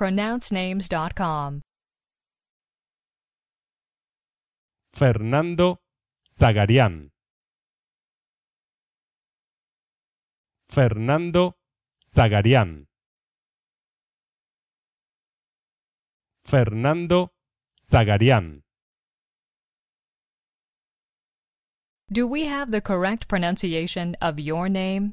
pronouncenames.com. Fernando Zagarian. Fernando Zagarian. Fernando Zagarian. Do we have the correct pronunciation of your name?